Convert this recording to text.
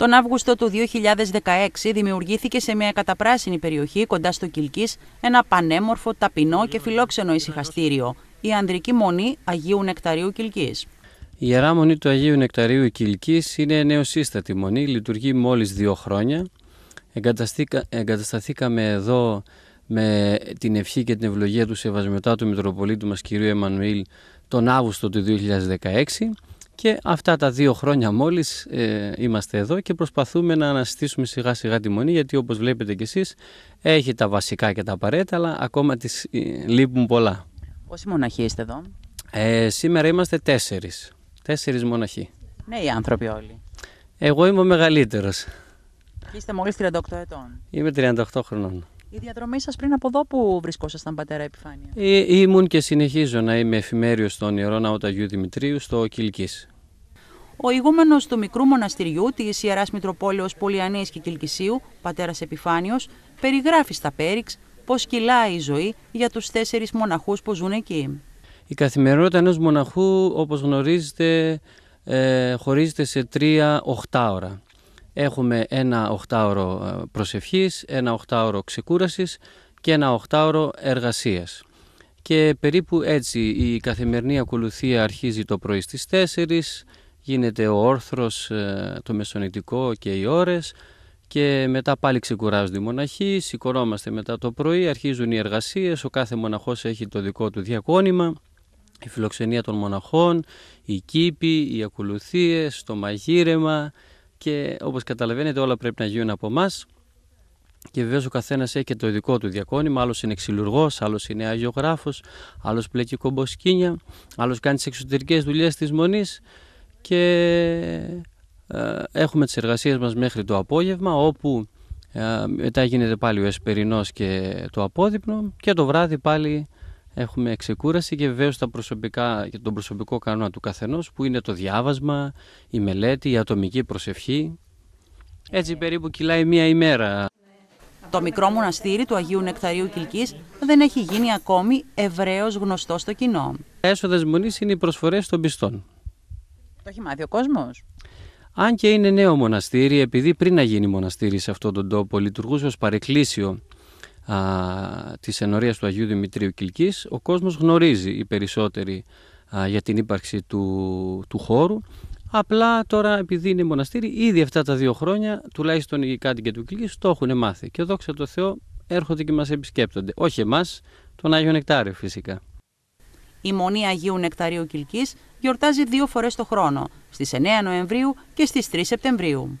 Τον Αύγουστο του 2016 δημιουργήθηκε σε μια καταπράσινη περιοχή κοντά στο Κιλκής ένα πανέμορφο, ταπεινό και φιλόξενο ησυχαστήριο, η Ανδρική Μονή Αγίου Νεκταρίου Κιλκής. Η Ιερά Μονή του Αγίου Νεκταρίου Κιλκής είναι νεοσύστατη μονή, λειτουργεί μόλις δύο χρόνια. Εγκατασταθήκαμε εδώ με την ευχή και την ευλογία του του Μητροπολίτου μας κ. Εμμανουήλ τον Αύγουστο του 2016 και αυτά τα δύο χρόνια μόλις ε, είμαστε εδώ και προσπαθούμε να αναστήσουμε σιγά σιγά τη μονή γιατί όπως βλέπετε κι εσείς έχει τα βασικά και τα απαραίτητα αλλά ακόμα τις ε, λείπουν πολλά. Πόσοι μοναχοί είστε εδώ? Ε, σήμερα είμαστε τέσσερις. Τέσσερις μοναχοί. Ναι οι άνθρωποι όλοι. Εγώ είμαι ο μεγαλύτερος. είστε μόλις 38 ετών. Είμαι 38 χρονών. Η διαδρομή σας πριν από εδώ που βρισκόσασταν πατέρα επιφάνεια. Ή, ε, ήμουν και συνεχίζω να είμαι εφημέριος στον Ιερό Ναοταγιού Δημητρίου στο Κιλκής. Ο ηγούμενο του μικρού μοναστηριού τη Ιερά Μητροπόλεω Πολιανή και Κυλκησίου, πατέρα Επιφάνιο, περιγράφει στα Πέριξ πώ κυλάει η ημουν και συνεχιζω να ειμαι εφημέριο στον ιερο Ταγιού δημητριου στο κυλκη ο ηγουμενο του μικρου μοναστηριου της ιερα μητροπολεω πολιανη και κυλκησιου πατερα επιφανιο περιγραφει στα περιξ πω κυλαει η ζωη για τους τέσσερις μοναχούς που ζουν εκεί. Η καθημερινότητα ενός μοναχού, όπως γνωρίζετε, ε, χωρίζεται σε τρία οχτάωρα έχουμε ένα οχτάωρο ε, προσευχής, ένα οχτάωρο ξεκούρασης και ένα οχτάωρο εργασίας. Και περίπου έτσι η καθημερινή ακολουθία αρχίζει το πρωί στις 4, γίνεται ο όρθρος, ε, το μεσονητικό και οι ώρες και μετά πάλι ξεκουράζονται οι μοναχοί, σηκωνόμαστε μετά το πρωί, αρχίζουν οι εργασίες, ο κάθε μοναχός έχει το δικό του διακόνημα, η φιλοξενία των μοναχών, οι κήποι, οι ακολουθίες, το μαγείρεμα, και όπως καταλαβαίνετε όλα πρέπει να γίνουν από εμάς. Και βεβαίως ο καθένας έχει και το δικό του διακόνημα. Άλλος είναι ξυλουργός, άλλος είναι αγιογράφος, άλλος πλέκει κομποσκίνια, άλλος κάνει τις εξωτερικές δουλειές της μονής. Και ε, έχουμε τις εργασίες μας μέχρι το απόγευμα, όπου ε, μετά γίνεται πάλι ο εσπερινός και το απόδειπνο και το βράδυ πάλι έχουμε ξεκούραση και βεβαίως τα προσωπικά τον προσωπικό κανόνα του καθενός που είναι το διάβασμα, η μελέτη, η ατομική προσευχή. Έτσι ναι. περίπου κυλάει μία ημέρα. Το μικρό μοναστήρι του Αγίου Νεκταρίου Κιλκής δεν έχει γίνει ακόμη ευρέως γνωστό στο κοινό. Έσοδες μονής είναι οι προσφορές των πιστών. Το έχει μάθει ο κόσμος. Αν και είναι νέο μοναστήρι, επειδή πριν να γίνει μοναστήρι σε αυτόν τον τόπο λειτουργούσε ως παρεκκλήσιο α, της ενορίας του Αγίου Δημητρίου Κιλκής, ο κόσμος γνωρίζει οι περισσότεροι για την ύπαρξη του, του χώρου. Απλά τώρα επειδή είναι μοναστήρι, ήδη αυτά τα δύο χρόνια, τουλάχιστον οι κάτοικοι του Κιλκής το έχουν μάθει. Και δόξα τω Θεώ έρχονται και μας επισκέπτονται. Όχι εμάς, τον Άγιο Νεκτάριο φυσικά. Η Μονή Αγίου Νεκταρίου Κιλκής γιορτάζει δύο φορές το χρόνο, στις 9 Νοεμβρίου και στις 3 Σεπτεμβρίου.